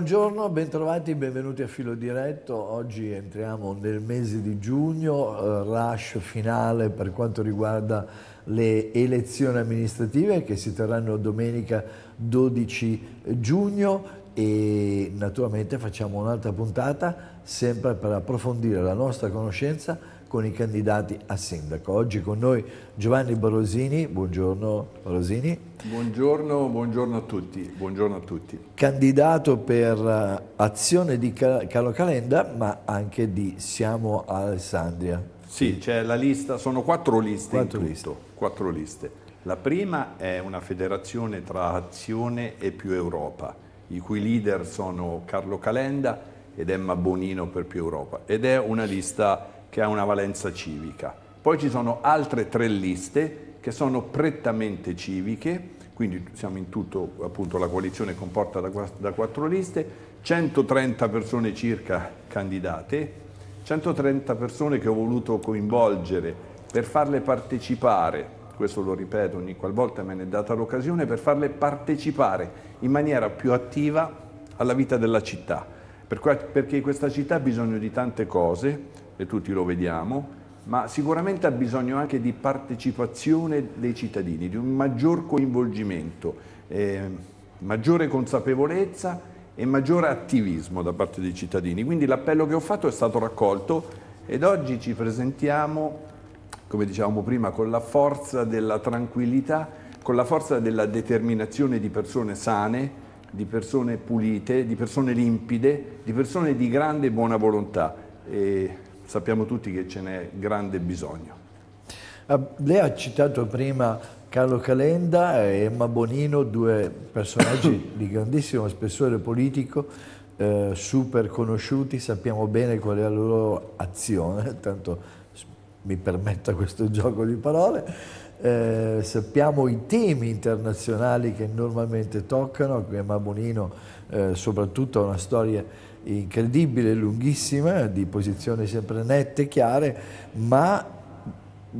Buongiorno, bentrovati, benvenuti a Filo Diretto. Oggi entriamo nel mese di giugno, eh, rush finale per quanto riguarda le elezioni amministrative che si terranno domenica 12 giugno e naturalmente facciamo un'altra puntata sempre per approfondire la nostra conoscenza con i candidati a sindaco. Oggi con noi Giovanni Barosini, buongiorno Barosini. Buongiorno, buongiorno, a, tutti. buongiorno a tutti, Candidato per eh, azione di Carlo Calenda ma anche di Siamo Alessandria. Sì, c'è la lista, sono quattro liste quattro liste. quattro liste. La prima è una federazione tra Azione e più Europa, i cui leader sono Carlo Calenda ed Emma Bonino per più Europa ed è una lista che ha una valenza civica. Poi ci sono altre tre liste che sono prettamente civiche, quindi siamo in tutto, appunto la coalizione comporta da, da quattro liste, 130 persone circa candidate, 130 persone che ho voluto coinvolgere per farle partecipare, questo lo ripeto ogni qualvolta me ne è data l'occasione, per farle partecipare in maniera più attiva alla vita della città, perché questa città ha bisogno di tante cose, e tutti lo vediamo, ma sicuramente ha bisogno anche di partecipazione dei cittadini, di un maggior coinvolgimento, eh, maggiore consapevolezza e maggiore attivismo da parte dei cittadini. Quindi l'appello che ho fatto è stato raccolto ed oggi ci presentiamo, come dicevamo prima, con la forza della tranquillità, con la forza della determinazione di persone sane, di persone pulite, di persone limpide, di persone di grande buona volontà. E sappiamo tutti che ce n'è grande bisogno. Eh, lei ha citato prima Carlo Calenda e Emma Bonino, due personaggi di grandissimo spessore politico, eh, super conosciuti, sappiamo bene qual è la loro azione, tanto mi permetta questo gioco di parole, eh, sappiamo i temi internazionali che normalmente toccano, Emma Bonino eh, soprattutto ha una storia incredibile, lunghissima, di posizioni sempre nette, e chiare, ma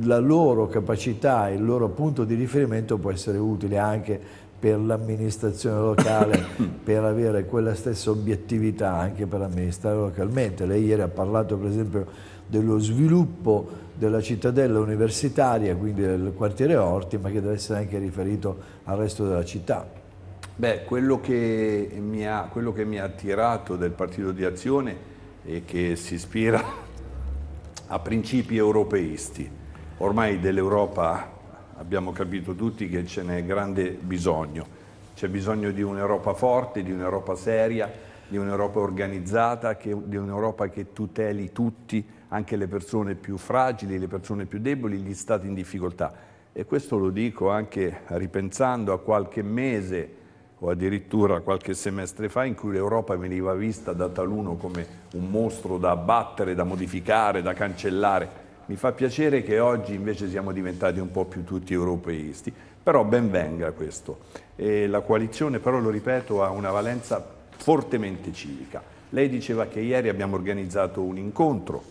la loro capacità, il loro punto di riferimento può essere utile anche per l'amministrazione locale, per avere quella stessa obiettività anche per amministrare localmente. Lei ieri ha parlato per esempio dello sviluppo della cittadella universitaria, quindi del quartiere Orti, ma che deve essere anche riferito al resto della città. Beh, quello che, mi ha, quello che mi ha attirato del Partito di Azione è che si ispira a principi europeisti. Ormai dell'Europa abbiamo capito tutti che ce n'è grande bisogno. C'è bisogno di un'Europa forte, di un'Europa seria, di un'Europa organizzata, che, di un'Europa che tuteli tutti, anche le persone più fragili, le persone più deboli, gli stati in difficoltà. E questo lo dico anche ripensando a qualche mese o addirittura qualche semestre fa in cui l'Europa veniva vista da taluno come un mostro da abbattere, da modificare, da cancellare. Mi fa piacere che oggi invece siamo diventati un po' più tutti europeisti, però ben venga questo. E la coalizione, però lo ripeto, ha una valenza fortemente civica. Lei diceva che ieri abbiamo organizzato un incontro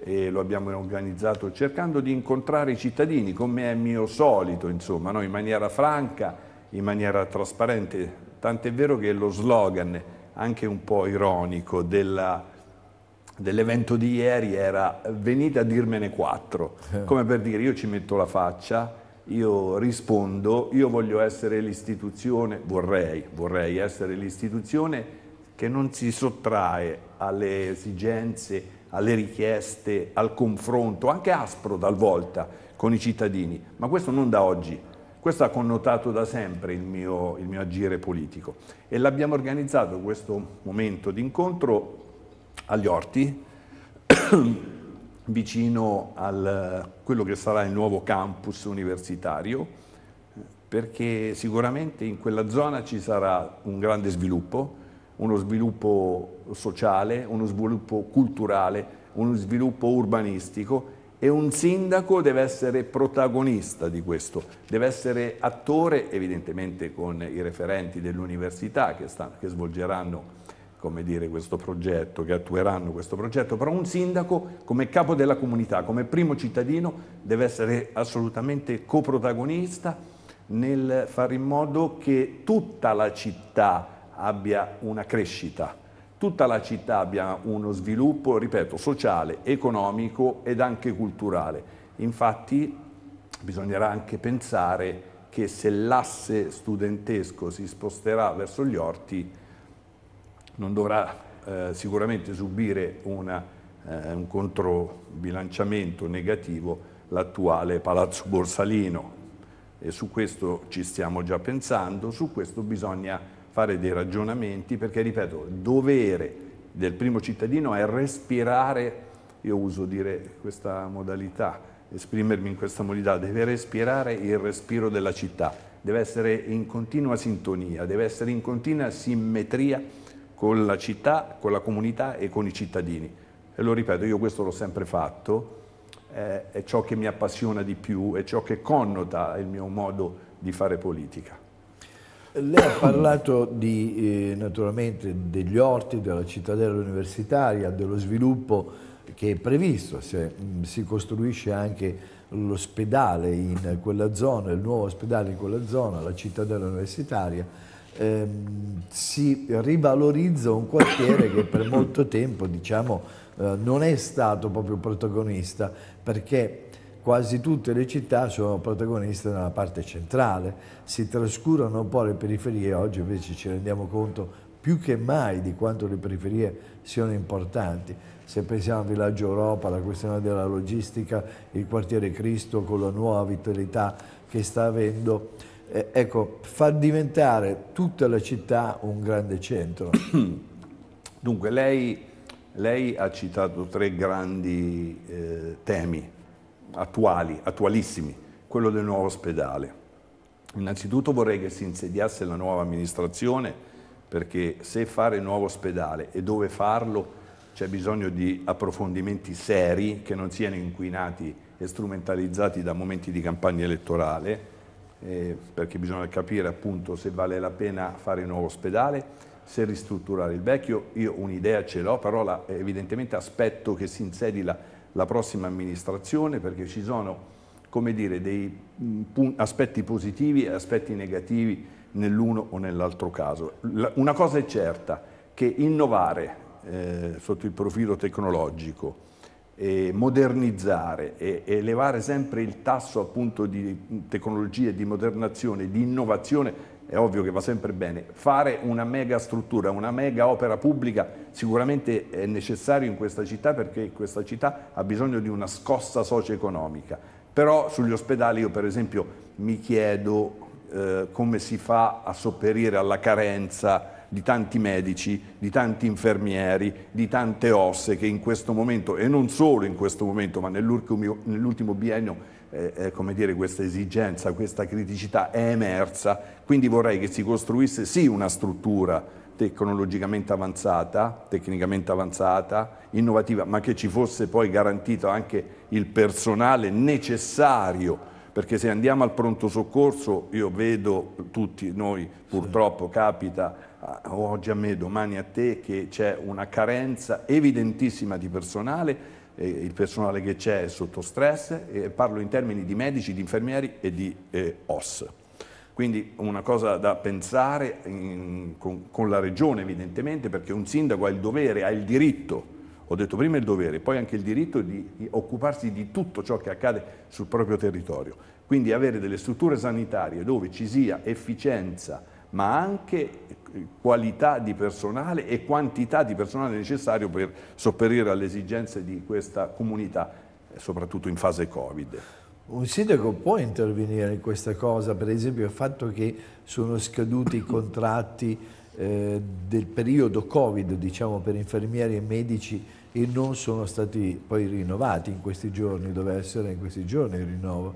e lo abbiamo organizzato cercando di incontrare i cittadini, come è mio solito, insomma, no? in maniera franca, in maniera trasparente, tant'è vero che lo slogan, anche un po' ironico, dell'evento di ieri era venite a dirmene quattro, eh. come per dire io ci metto la faccia, io rispondo, io voglio essere l'istituzione, vorrei, vorrei essere l'istituzione che non si sottrae alle esigenze, alle richieste, al confronto, anche aspro talvolta con i cittadini, ma questo non da oggi, questo ha connotato da sempre il mio, il mio agire politico e l'abbiamo organizzato questo momento di incontro agli orti, vicino a quello che sarà il nuovo campus universitario, perché sicuramente in quella zona ci sarà un grande sviluppo, uno sviluppo sociale, uno sviluppo culturale, uno sviluppo urbanistico e un sindaco deve essere protagonista di questo, deve essere attore evidentemente con i referenti dell'università che, che, svolgeranno dire, questo progetto, che attueranno questo progetto, però un sindaco come capo della comunità, come primo cittadino deve essere assolutamente coprotagonista nel fare in modo che tutta la città abbia una crescita tutta la città abbia uno sviluppo, ripeto, sociale, economico ed anche culturale. Infatti bisognerà anche pensare che se l'asse studentesco si sposterà verso gli orti non dovrà eh, sicuramente subire una, eh, un controbilanciamento negativo l'attuale Palazzo Borsalino e su questo ci stiamo già pensando, su questo bisogna fare dei ragionamenti perché, ripeto, il dovere del primo cittadino è respirare, io uso dire questa modalità, esprimermi in questa modalità, deve respirare il respiro della città, deve essere in continua sintonia, deve essere in continua simmetria con la città, con la comunità e con i cittadini. E lo ripeto, io questo l'ho sempre fatto, eh, è ciò che mi appassiona di più, è ciò che connota il mio modo di fare politica. Lei ha parlato di, eh, naturalmente degli orti, della cittadella universitaria, dello sviluppo che è previsto, se, mh, mm, si costruisce anche l'ospedale in quella zona, il nuovo ospedale in quella zona, la cittadella universitaria, ehm, si rivalorizza un quartiere che per molto tempo diciamo, eh, non è stato proprio protagonista perché quasi tutte le città sono protagoniste nella parte centrale, si trascurano un po' le periferie, oggi invece ci rendiamo conto più che mai di quanto le periferie siano importanti. Se pensiamo a villaggio Europa, la questione della logistica, il quartiere Cristo con la nuova vitalità che sta avendo, eh, ecco, far diventare tutta la città un grande centro. Dunque, lei, lei ha citato tre grandi eh, temi attuali, attualissimi, quello del nuovo ospedale. Innanzitutto vorrei che si insediasse la nuova amministrazione perché se fare il nuovo ospedale e dove farlo c'è bisogno di approfondimenti seri che non siano inquinati e strumentalizzati da momenti di campagna elettorale, eh, perché bisogna capire appunto se vale la pena fare il nuovo ospedale, se ristrutturare il vecchio. Io un'idea ce l'ho, però la, evidentemente aspetto che si insedi la la prossima amministrazione perché ci sono come dire, dei mm, aspetti positivi e aspetti negativi nell'uno o nell'altro caso. Una cosa è certa, che innovare eh, sotto il profilo tecnologico, e modernizzare e elevare sempre il tasso appunto di tecnologie, di modernazione, di innovazione è ovvio che va sempre bene. Fare una mega struttura, una mega opera pubblica sicuramente è necessario in questa città perché questa città ha bisogno di una scossa socio-economica. Però sugli ospedali io per esempio mi chiedo eh, come si fa a sopperire alla carenza di tanti medici, di tanti infermieri, di tante osse che in questo momento, e non solo in questo momento, ma nell'ultimo biennio eh, come dire, questa esigenza, questa criticità è emersa, quindi vorrei che si costruisse sì una struttura tecnologicamente avanzata, tecnicamente avanzata, innovativa, ma che ci fosse poi garantito anche il personale necessario, perché se andiamo al pronto soccorso io vedo tutti noi, purtroppo capita oggi a me, domani a te, che c'è una carenza evidentissima di personale eh, il personale che c'è è sotto stress, eh, parlo in termini di medici, di infermieri e di eh, OS. Quindi una cosa da pensare in, con, con la regione evidentemente perché un sindaco ha il dovere, ha il diritto ho detto prima il dovere, poi anche il diritto di occuparsi di tutto ciò che accade sul proprio territorio. Quindi avere delle strutture sanitarie dove ci sia efficienza, ma anche qualità di personale e quantità di personale necessario per sopperire alle esigenze di questa comunità, soprattutto in fase Covid. Un sindaco può intervenire in questa cosa, per esempio il fatto che sono scaduti i contratti eh, del periodo Covid, diciamo per infermieri e medici e non sono stati poi rinnovati in questi giorni, doveva essere in questi giorni il rinnovo.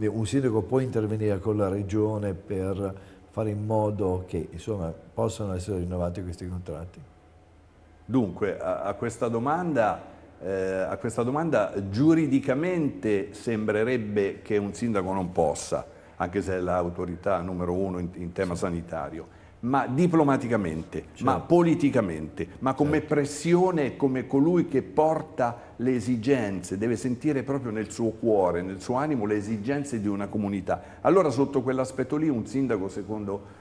Un sindaco può intervenire con la regione per fare in modo che insomma, possano essere rinnovati questi contratti? Dunque, a, a, questa domanda, eh, a, questa domanda, giuridicamente sembrerebbe che un sindaco non possa, anche se è l'autorità numero uno in, in tema sì. sanitario ma diplomaticamente, certo. ma politicamente, ma come certo. pressione, come colui che porta le esigenze, deve sentire proprio nel suo cuore, nel suo animo le esigenze di una comunità. Allora sotto quell'aspetto lì un sindaco, secondo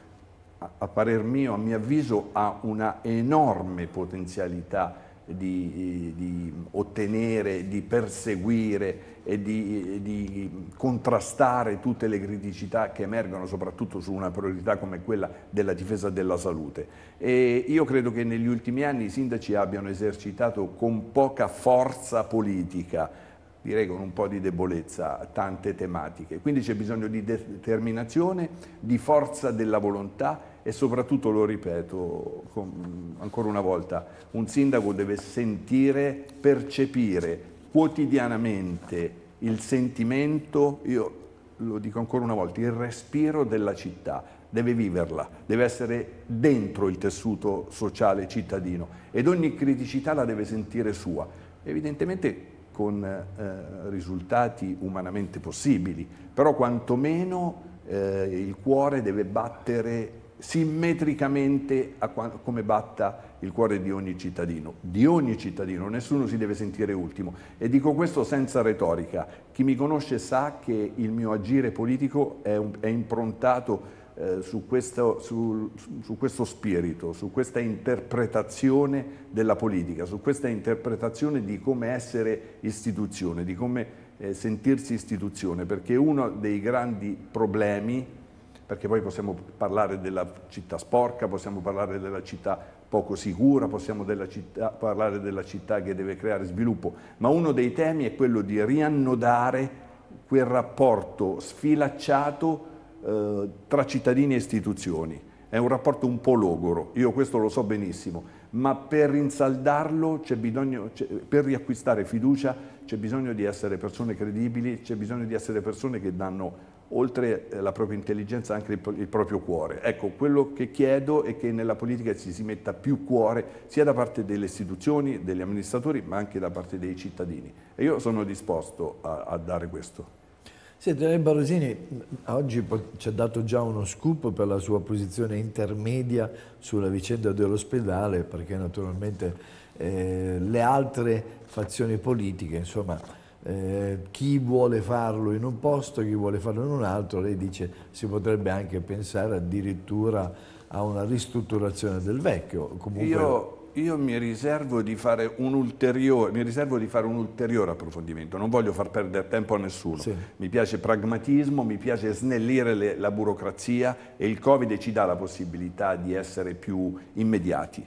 a parer mio, a mio avviso, ha una enorme potenzialità di, di ottenere, di perseguire e di, di, contrastare tutte le criticità che emergono, soprattutto su una priorità come quella della difesa della salute. E io credo che negli ultimi anni i sindaci abbiano esercitato con poca forza politica direi con un po' di debolezza, tante tematiche. Quindi c'è bisogno di determinazione, di forza della volontà e soprattutto, lo ripeto con, ancora una volta, un sindaco deve sentire, percepire quotidianamente il sentimento, io lo dico ancora una volta, il respiro della città, deve viverla, deve essere dentro il tessuto sociale cittadino ed ogni criticità la deve sentire sua, evidentemente con eh, risultati umanamente possibili, però quantomeno eh, il cuore deve battere simmetricamente a come batta il cuore di ogni cittadino, di ogni cittadino, nessuno si deve sentire ultimo e dico questo senza retorica, chi mi conosce sa che il mio agire politico è, un, è improntato eh, su, questo, su, su questo spirito, su questa interpretazione della politica, su questa interpretazione di come essere istituzione, di come eh, sentirsi istituzione, perché uno dei grandi problemi perché poi possiamo parlare della città sporca, possiamo parlare della città poco sicura, possiamo della città, parlare della città che deve creare sviluppo, ma uno dei temi è quello di riannodare quel rapporto sfilacciato eh, tra cittadini e istituzioni. È un rapporto un po' logoro, io questo lo so benissimo, ma per rinsaldarlo, bisogno, per riacquistare fiducia, c'è bisogno di essere persone credibili, c'è bisogno di essere persone che danno oltre eh, la propria intelligenza anche il, proprio cuore. Ecco, quello che chiedo è che nella politica ci si metta più cuore sia da parte delle istituzioni, degli amministratori, ma anche da parte dei cittadini. E io sono disposto a, a dare questo. Senti, René Barosini oggi ci ha dato già uno scoop per la sua posizione intermedia sulla vicenda dell'ospedale, perché naturalmente eh, le altre fazioni politiche, insomma, eh, chi vuole farlo in un posto, chi vuole farlo in un altro, lei dice si potrebbe anche pensare addirittura a una ristrutturazione del vecchio. Comunque... Io, io mi riservo, di fare un ulteriore, mi riservo di fare un ulteriore approfondimento, non voglio far perdere tempo a nessuno. Sì. Mi piace pragmatismo, mi piace snellire le, la burocrazia e il Covid ci dà la possibilità di essere più immediati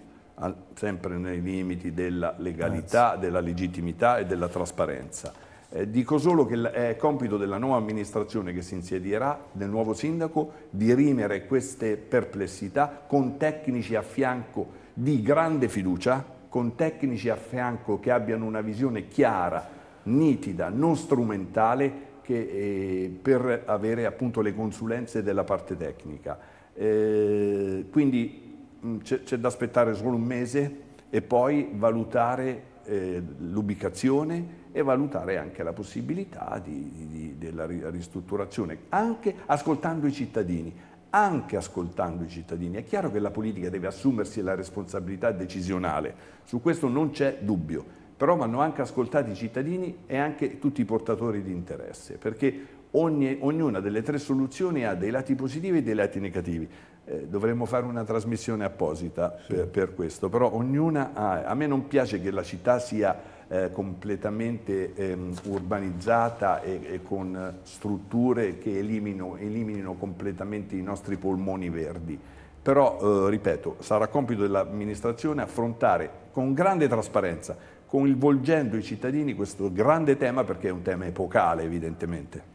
sempre nei limiti della legalità, della legittimità e della trasparenza. Eh, dico solo che è compito della nuova amministrazione che si insedierà, del nuovo sindaco, dirimere queste perplessità con tecnici a fianco di grande fiducia, con tecnici a fianco che abbiano una visione chiara, nitida, non strumentale che, eh, per avere appunto le consulenze della parte tecnica. Eh, quindi Mm, c'è, da aspettare solo un mese e poi valutare eh, l'ubicazione e valutare anche la possibilità di, di, della ristrutturazione, anche ascoltando i cittadini, anche ascoltando i cittadini. È chiaro che la politica deve assumersi la responsabilità decisionale, su questo non c'è dubbio, però vanno anche ascoltati i cittadini e anche tutti i portatori di interesse, perché ogni, ognuna delle tre soluzioni ha dei lati positivi e dei lati negativi eh, dovremmo fare una trasmissione apposita sì. per, per, questo, però ognuna ha, a me non piace che la città sia eh, completamente ehm, urbanizzata e, e, con strutture che elimino, eliminino completamente i nostri polmoni verdi. Però, eh, ripeto, sarà compito dell'amministrazione affrontare con grande trasparenza, coinvolgendo i cittadini questo grande tema perché è un tema epocale evidentemente.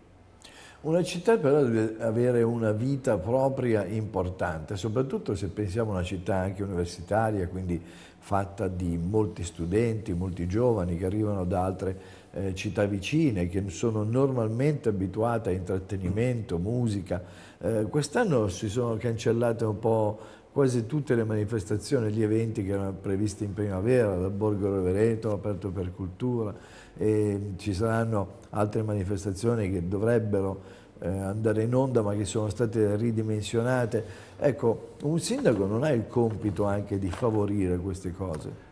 Una città però deve avere una vita propria importante, soprattutto se pensiamo a una città anche universitaria, quindi fatta di molti studenti, molti giovani che arrivano da altre eh, città vicine, che sono normalmente abituate a intrattenimento, musica. Eh, Quest'anno si sono cancellate un po' quasi tutte le manifestazioni, gli eventi che erano previsti in primavera, dal Borgo Rovereto, aperto per cultura e ci saranno altre manifestazioni che dovrebbero eh, andare in onda ma che sono state ridimensionate. Ecco, un sindaco non ha il compito anche di favorire queste cose?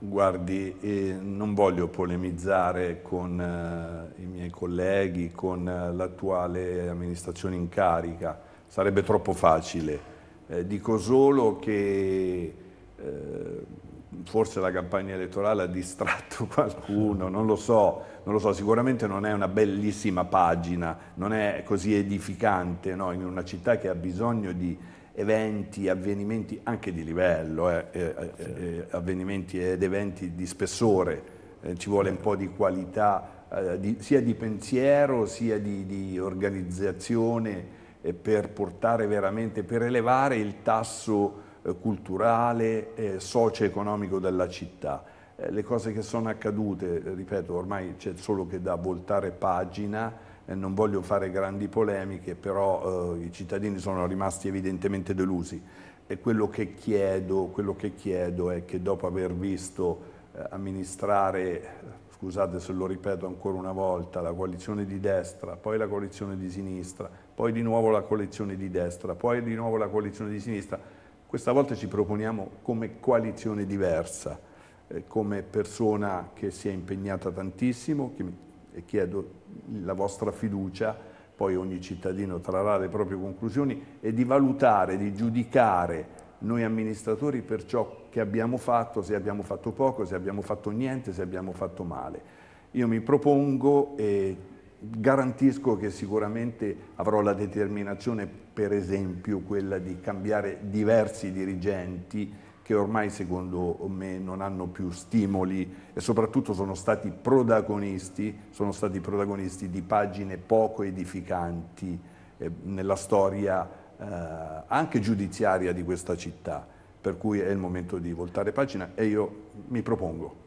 Guardi, eh, non voglio polemizzare con eh, i miei colleghi, con eh, l'attuale amministrazione in carica, sarebbe troppo facile. Eh, dico solo che eh, forse la campagna elettorale ha distratto qualcuno, non lo so, non lo so sicuramente non è una bellissima pagina, non è così edificante no? in una città che ha bisogno di eventi, avvenimenti anche di livello, eh, eh, eh, eh avvenimenti ed eventi di spessore, eh, ci vuole un po' di qualità eh, di, sia di pensiero sia di, di organizzazione per portare veramente, per elevare il tasso eh, culturale e socio-economico della città. Eh, le cose che sono accadute, eh, ripeto, ormai c'è solo che da voltare pagina, non voglio fare grandi polemiche, però i cittadini sono rimasti evidentemente delusi. E quello che chiedo, quello che chiedo è che dopo aver visto amministrare, scusate se lo ripeto ancora una volta, la coalizione di destra, poi la coalizione di sinistra, poi di nuovo la coalizione di destra, poi di nuovo la coalizione di sinistra, questa volta ci proponiamo come coalizione diversa, eh, come persona che si è impegnata tantissimo che, e chiedo la vostra fiducia, poi ogni cittadino trarrà le proprie conclusioni e di valutare, di giudicare noi amministratori per ciò che abbiamo fatto, se abbiamo fatto poco, se abbiamo fatto niente, se abbiamo fatto male. Io mi propongo e garantisco che sicuramente avrò la determinazione, per esempio, quella di cambiare diversi dirigenti che ormai secondo me non hanno più stimoli e soprattutto sono stati protagonisti, sono stati protagonisti di pagine poco edificanti eh, nella storia eh, anche giudiziaria di questa città, per cui è il momento di voltare pagina e io mi propongo.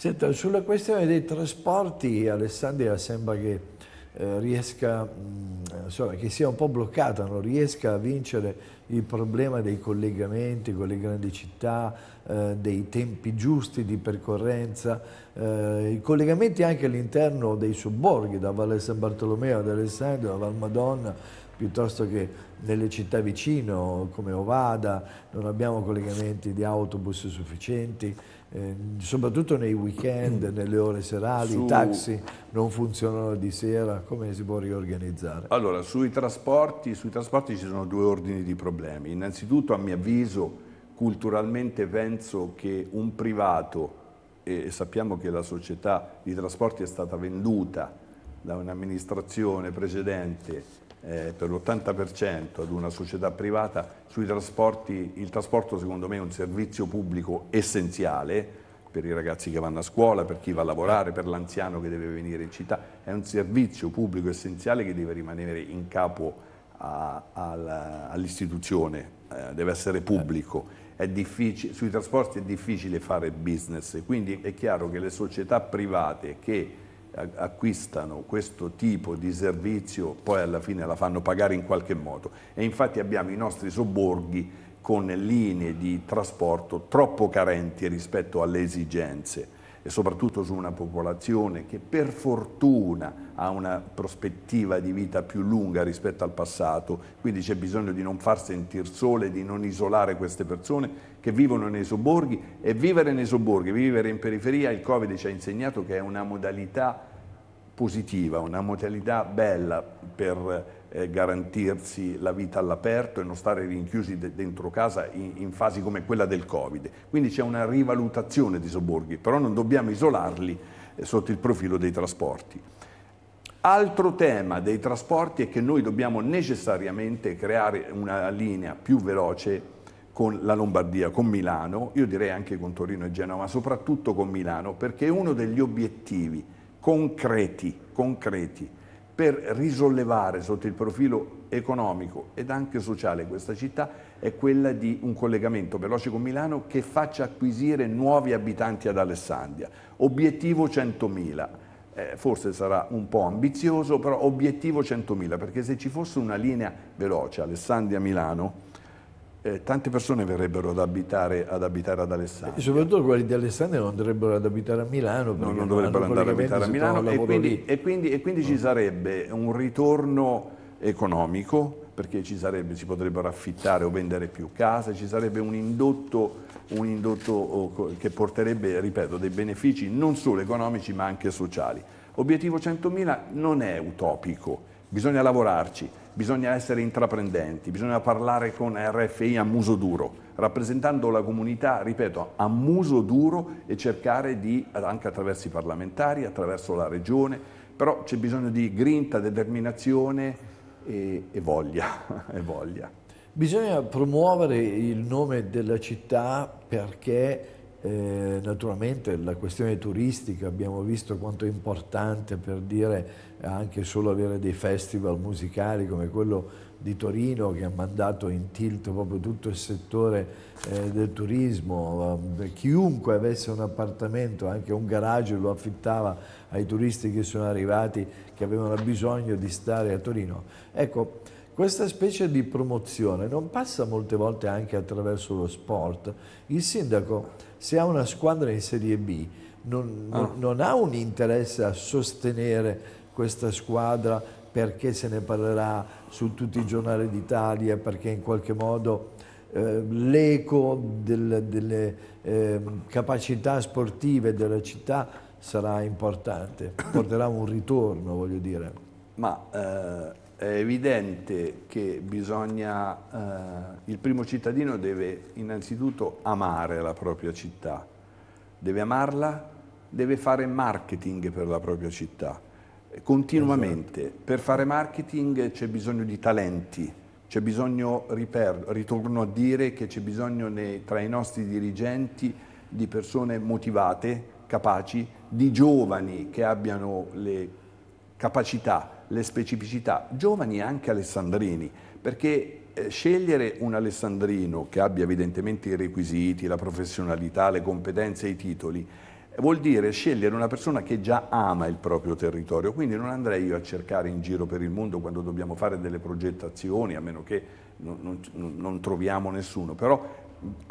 Senta, sulla questione dei trasporti, Alessandria sembra che eh, riesca, mm, insomma, che sia un po' bloccata, non riesca a vincere il problema dei collegamenti con le grandi città, eh, dei tempi giusti di percorrenza, eh, i collegamenti anche all'interno dei sobborghi, da Valle San Bartolomeo ad Alessandria, da Val Madonna, piuttosto che nelle città vicino come Ovada, non abbiamo collegamenti di autobus sufficienti, eh, soprattutto nei weekend, mm. nelle ore serali, su... i taxi non funzionano di sera, come si può riorganizzare? Allora, sui trasporti, sui trasporti ci sono due ordini di problemi. Innanzitutto, a mio avviso, culturalmente penso che un privato, e sappiamo che la società di trasporti è stata venduta da un'amministrazione precedente eh, per l'80% ad una società privata sui trasporti, il trasporto secondo me è un servizio pubblico essenziale per i ragazzi che vanno a scuola, per chi va a lavorare, per l'anziano che deve venire in città, è un servizio pubblico essenziale che deve rimanere in capo all'istituzione, eh, deve essere pubblico. sui trasporti è difficile fare business, quindi è chiaro che le società private che acquistano questo tipo di servizio poi alla fine la fanno pagare in qualche modo e infatti abbiamo i nostri sobborghi con linee di trasporto troppo carenti rispetto alle esigenze e soprattutto su una popolazione che per fortuna ha una prospettiva di vita più lunga rispetto al passato, quindi c'è bisogno di non far sentire sole, di non isolare queste persone che vivono nei sobborghi e vivere nei sobborghi, vivere in periferia, il Covid ci ha insegnato che è una modalità positiva, una modalità bella per eh, garantirsi la vita all'aperto e non stare rinchiusi de dentro casa in, in, fasi come quella del Covid. Quindi c'è una rivalutazione di sobborghi, però non dobbiamo isolarli eh, sotto il profilo dei trasporti. Altro tema dei trasporti è che noi dobbiamo necessariamente creare una linea più veloce con la Lombardia, con Milano, io direi anche con Torino e Genova, ma soprattutto con Milano, perché uno degli obiettivi concreti, concreti per risollevare sotto il profilo economico ed anche sociale questa città è quella di un collegamento veloce con Milano che faccia acquisire nuovi abitanti ad Alessandria. Obiettivo 100.000. Eh, forse sarà un po' ambizioso, però obiettivo 100.000, perché se ci fosse una linea veloce Alessandria-Milano, eh, tante persone verrebbero ad abitare, ad abitare, ad Alessandria. E soprattutto quelli di Alessandria non andrebbero ad abitare a Milano. No, non dovrebbero andare ad abitare a Milano e quindi, e quindi, e quindi no. ci mm. sarebbe un ritorno economico perché sarebbe, si potrebbero affittare o vendere più case, ci sarebbe un indotto, un indotto oh, che porterebbe, ripeto, dei benefici non solo economici ma anche sociali. Obiettivo 100.000 non è utopico, bisogna lavorarci bisogna essere intraprendenti, bisogna parlare con RFI a muso duro, rappresentando la comunità, ripeto, a muso duro e cercare di, anche attraverso i parlamentari, attraverso la regione, però c'è bisogno di grinta, determinazione e, e, voglia, e voglia. Bisogna promuovere il nome della città perché eh, naturalmente la questione turistica, abbiamo visto quanto è importante per dire anche solo avere dei festival musicali come quello di Torino che ha mandato in tilt proprio tutto il settore eh, del turismo. Eh, chiunque avesse un appartamento, anche un garage, lo affittava ai turisti che sono arrivati, che avevano bisogno di stare a Torino. Ecco, questa specie di promozione non passa molte volte anche attraverso lo sport. Il sindaco se ha una squadra in Serie B non, ah. non, non ha un interesse a sostenere questa squadra perché se ne parlerà su tutti i giornali d'Italia, perché in qualche modo eh, l'eco del, delle eh, capacità sportive della città sarà importante, porterà un ritorno, voglio dire. Ma eh, è evidente che bisogna, eh, il primo cittadino deve innanzitutto amare la propria città, deve amarla, deve fare marketing per la propria città, continuamente. Esatto. Per fare marketing c'è bisogno di talenti, c'è bisogno, ritorno a dire che c'è bisogno nei, tra i nostri dirigenti di persone motivate, capaci, di giovani che abbiano le capacità le specificità, giovani anche alessandrini, perché eh, scegliere un alessandrino che abbia evidentemente i requisiti, la professionalità, le competenze e i titoli, vuol dire scegliere una persona che già ama il proprio territorio, quindi non andrei io a cercare in giro per il mondo quando dobbiamo fare delle progettazioni, a meno che non, non, non troviamo nessuno, però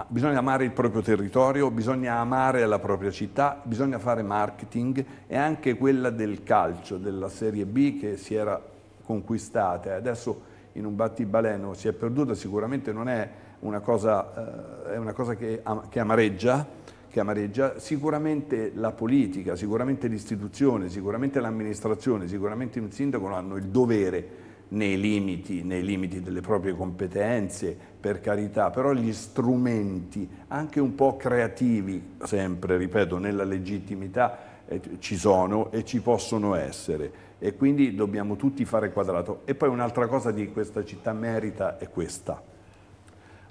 bisogna amare il proprio territorio, bisogna amare la propria città, bisogna fare marketing e anche quella del calcio, della Serie B che si era conquistata. Adesso in un battibaleno si è perduta, sicuramente non è una cosa, eh, è una cosa che, am che, amareggia, che amareggia, sicuramente la politica, sicuramente l'istituzione, sicuramente l'amministrazione, sicuramente il sindaco hanno il dovere nei limiti, nei limiti delle proprie competenze, per carità, però gli strumenti, anche un po' creativi, sempre, ripeto, nella legittimità, eh, ci sono e ci possono essere e quindi dobbiamo tutti fare quadrato. E poi un'altra cosa di questa città merita è questa.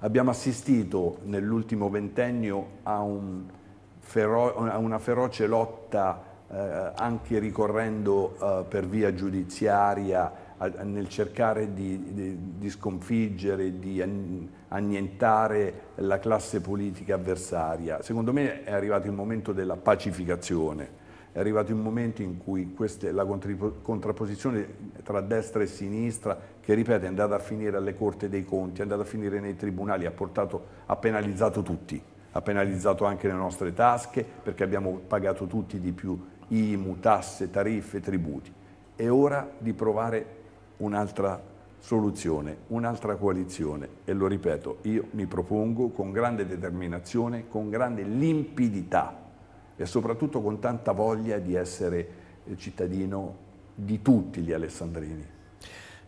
Abbiamo assistito nell'ultimo ventennio a, un fero a una feroce lotta eh, anche ricorrendo eh, per via giudiziaria nel cercare di, di, di, sconfiggere, di annientare la classe politica avversaria. Secondo me è arrivato il momento della pacificazione, è arrivato il momento in cui queste, la contrapposizione tra destra e sinistra, che ripeto è andata a finire alle corte dei conti, è andata a finire nei tribunali, ha, portato, ha penalizzato tutti, ha penalizzato anche le nostre tasche perché abbiamo pagato tutti di più IMU, tasse, tariffe, tributi. È ora di provare un'altra soluzione, un'altra coalizione e lo ripeto, io mi propongo con grande determinazione, con grande limpidità e soprattutto con tanta voglia di essere cittadino di tutti gli alessandrini.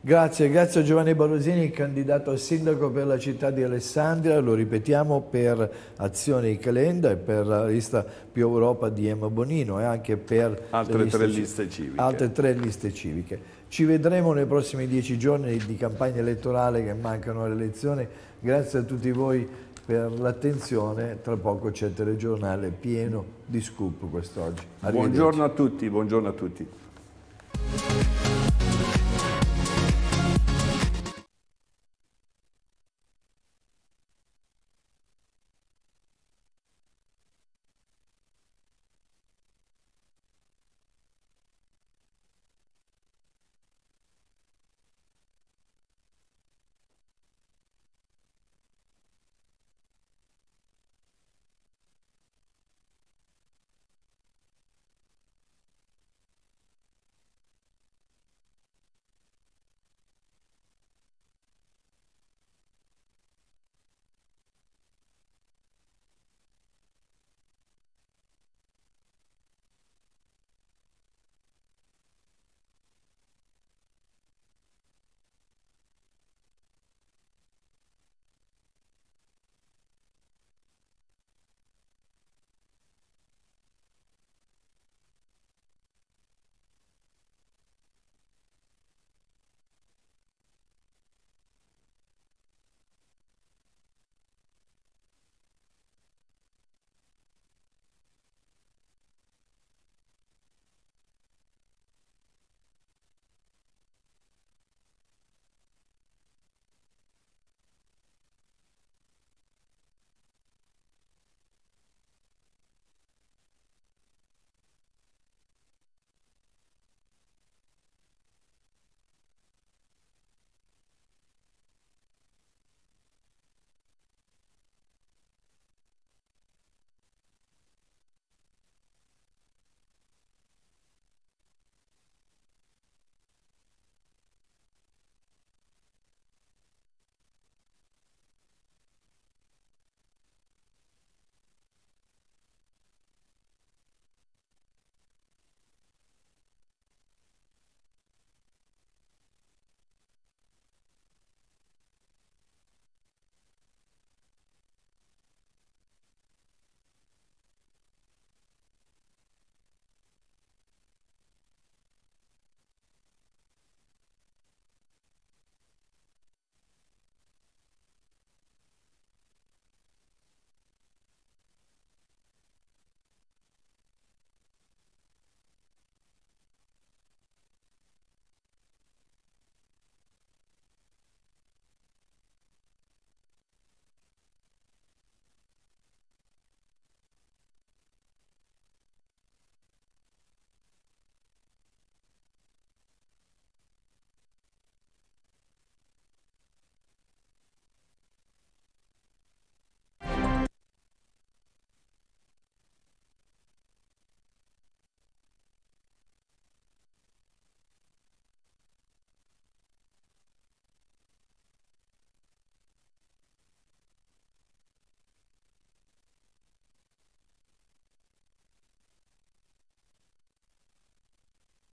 Grazie, grazie a Giovanni Barosini, candidato a sindaco per la città di Alessandria, lo ripetiamo per Azione Calenda e per la lista Più Europa di Emma Bonino e anche per altre, liste tre, liste civiche. altre tre liste civiche. Ci vedremo nei prossimi dieci giorni di campagna elettorale che mancano alle elezioni. Grazie a tutti voi per l'attenzione, tra poco c'è il telegiornale pieno di scoop quest'oggi. Buongiorno a tutti, buongiorno a tutti.